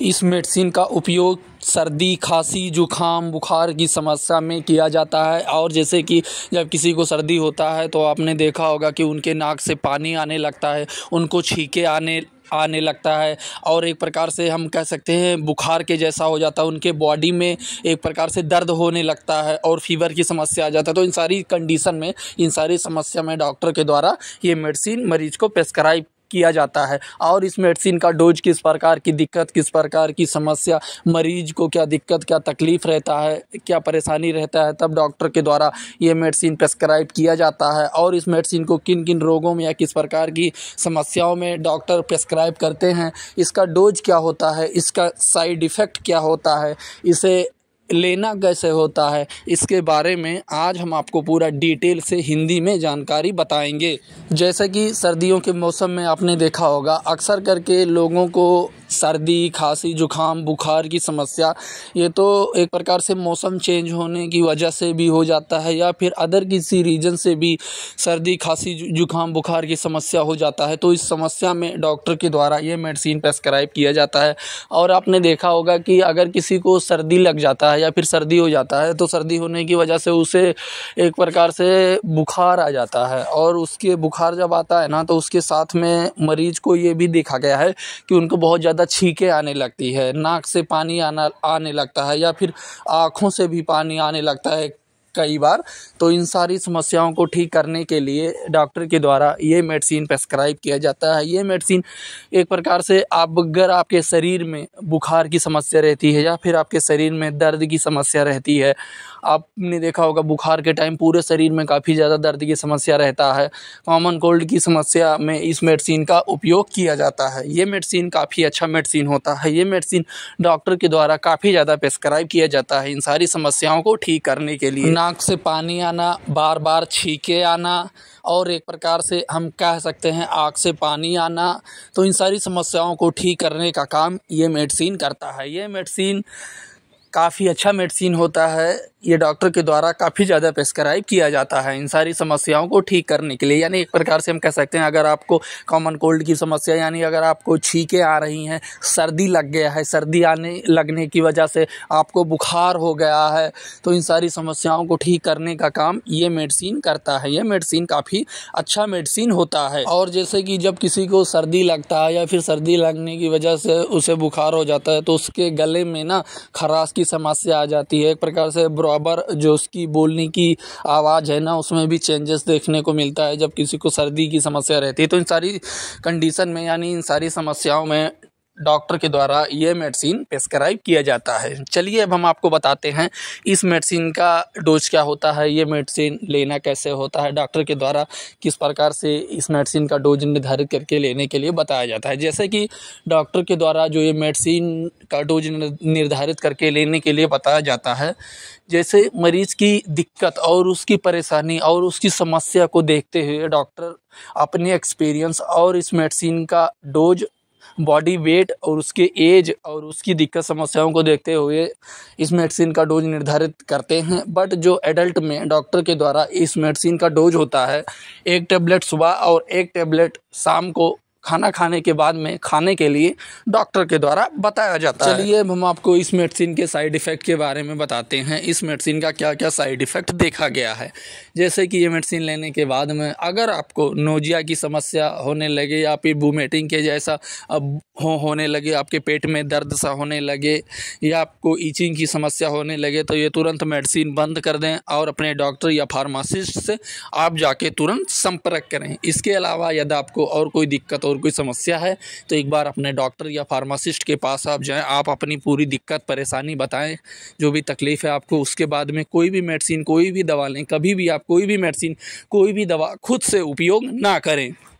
इस मेडिसिन का उपयोग सर्दी खांसी जुखाम बुखार की समस्या में किया जाता है और जैसे कि जब किसी को सर्दी होता है तो आपने देखा होगा कि उनके नाक से पानी आने लगता है उनको छीके आने आने लगता है और एक प्रकार से हम कह सकते हैं बुखार के जैसा हो जाता है उनके बॉडी में एक प्रकार से दर्द होने लगता है और फीवर की समस्या आ जाता है तो इन सारी कंडीशन में इन सारी समस्या में डॉक्टर के द्वारा ये मेडिसिन मरीज को प्रेस्क्राइब किया जाता है और इस मेडिसिन का डोज किस प्रकार की दिक्कत किस प्रकार की समस्या मरीज को क्या दिक्कत क्या तकलीफ़ रहता है क्या परेशानी रहता है तब डॉक्टर के द्वारा ये मेडिसिन प्रेस्क्राइब किया जाता है और इस मेडिसिन को किन किन रोगों में या किस प्रकार की समस्याओं में डॉक्टर प्रेस्क्राइब करते हैं इसका डोज क्या होता है इसका साइड इफ़ेक्ट क्या होता है इसे लेना कैसे होता है इसके बारे में आज हम आपको पूरा डिटेल से हिंदी में जानकारी बताएंगे जैसे कि सर्दियों के मौसम में आपने देखा होगा अक्सर करके लोगों को सर्दी खांसी जुकाम बुखार की समस्या ये तो एक प्रकार से मौसम चेंज होने की वजह से भी हो जाता है या फिर अदर किसी रीजन से भी सर्दी खांसी जुकाम बुखार की समस्या हो जाता है तो इस समस्या में डॉक्टर के द्वारा ये मेडिसिन प्रेस्क्राइब किया जाता है और आपने देखा होगा कि अगर किसी को सर्दी लग जाता है या फिर सर्दी हो जाता है तो सर्दी होने की वजह से उसे एक प्रकार से बुखार आ जाता है और उसके बुखार जब आता है ना तो उसके साथ में मरीज को ये भी देखा गया है कि उनको बहुत ज़्यादा ज़्यादा छींके आने लगती है नाक से पानी आना आने लगता है या फिर आँखों से भी पानी आने लगता है कई बार तो इन सारी समस्याओं को ठीक करने के लिए डॉक्टर के द्वारा ये मेडिसिन प्रेस्क्राइब किया जाता है ये मेडिसिन एक प्रकार से आप अगर आपके शरीर में बुखार की समस्या रहती है या फिर आपके शरीर में दर्द की समस्या रहती है आपने देखा होगा बुखार के टाइम पूरे शरीर में काफ़ी ज़्यादा दर्द की समस्या रहता है कॉमन कोल्ड की समस्या में इस मेडिसिन का उपयोग किया जाता है ये मेडिसिन काफ़ी अच्छा मेडिसिन होता है ये मेडिसिन डॉक्टर के द्वारा काफ़ी ज़्यादा प्रेस्क्राइब किया जाता है इन सारी समस्याओं को ठीक करने के लिए ना आँख से पानी आना बार बार छीके आना और एक प्रकार से हम कह सकते हैं आँख से पानी आना तो इन सारी समस्याओं को ठीक करने का काम ये मेडिसिन करता है ये मेडिसिन काफ़ी अच्छा मेडिसिन होता है ये डॉक्टर के द्वारा काफ़ी ज़्यादा प्रेस्क्राइब किया जाता है इन सारी समस्याओं को ठीक करने के लिए यानी एक प्रकार से हम कह सकते हैं अगर आपको कॉमन कोल्ड की समस्या यानी अगर आपको छींकें आ रही हैं सर्दी लग गया है सर्दी आने लगने की वजह से आपको बुखार हो गया है तो इन सारी समस्याओं को ठीक करने का काम ये मेडिसिन करता है ये मेडिसिन काफ़ी अच्छा मेडिसिन होता है और जैसे कि जब किसी को सर्दी लगता है या फिर सर्दी लगने की वजह से उसे बुखार हो जाता है तो उसके गले में ना खराश की समस्या आ जाती है एक प्रकार से बराबर जो उसकी बोलने की आवाज़ है ना उसमें भी चेंजेस देखने को मिलता है जब किसी को सर्दी की समस्या रहती है तो इन सारी कंडीशन में यानी इन सारी समस्याओं में डॉक्टर के द्वारा ये मेडिसिन प्रेस्क्राइब किया जाता है चलिए अब हम आपको बताते हैं इस मेडिसिन का डोज क्या होता है ये मेडिसिन लेना कैसे होता है डॉक्टर के द्वारा किस प्रकार से इस मेडिसिन का डोज निर्धारित करके लेने के लिए बताया जाता है जैसे कि डॉक्टर के द्वारा जो ये मेडिसिन का डोज निर्धारित करके लेने के लिए बताया जाता है जैसे मरीज़ की दिक्कत और उसकी परेशानी और उसकी समस्या को देखते हुए डॉक्टर अपने एक्सपीरियंस और इस मेडिसिन का डोज बॉडी वेट और उसके एज और उसकी दिक्कत समस्याओं को देखते हुए इस मेडिसिन का डोज निर्धारित करते हैं बट जो एडल्ट में डॉक्टर के द्वारा इस मेडिसिन का डोज होता है एक टेबलेट सुबह और एक टेबलेट शाम को खाना खाने के बाद में खाने के लिए डॉक्टर के द्वारा बताया जाता है चलिए अब हम आपको इस मेडिसिन के साइड इफ़ेक्ट के बारे में बताते हैं इस मेडिसिन का क्या क्या साइड इफ़ेक्ट देखा गया है जैसे कि ये मेडिसिन लेने के बाद में अगर आपको नोजिया की समस्या होने लगे या फिर वोमिटिंग के जैसा अब हो होने लगे आपके पेट में दर्द सा होने लगे या आपको ईचिंग की समस्या होने लगे तो ये तुरंत मेडिसिन बंद कर दें और अपने डॉक्टर या फार्मासिस्ट से आप जाके तुरंत संपर्क करें इसके अलावा यदि आपको और कोई दिक्कत और कोई समस्या है तो एक बार अपने डॉक्टर या फार्मासिस्ट के पास आप जाएँ आप अपनी पूरी दिक्कत परेशानी बताएँ जो भी तकलीफ़ है आपको उसके बाद में कोई भी मेडिसिन कोई भी दवा लें कभी भी आप कोई भी मेडिसिन कोई भी दवा खुद से उपयोग ना करें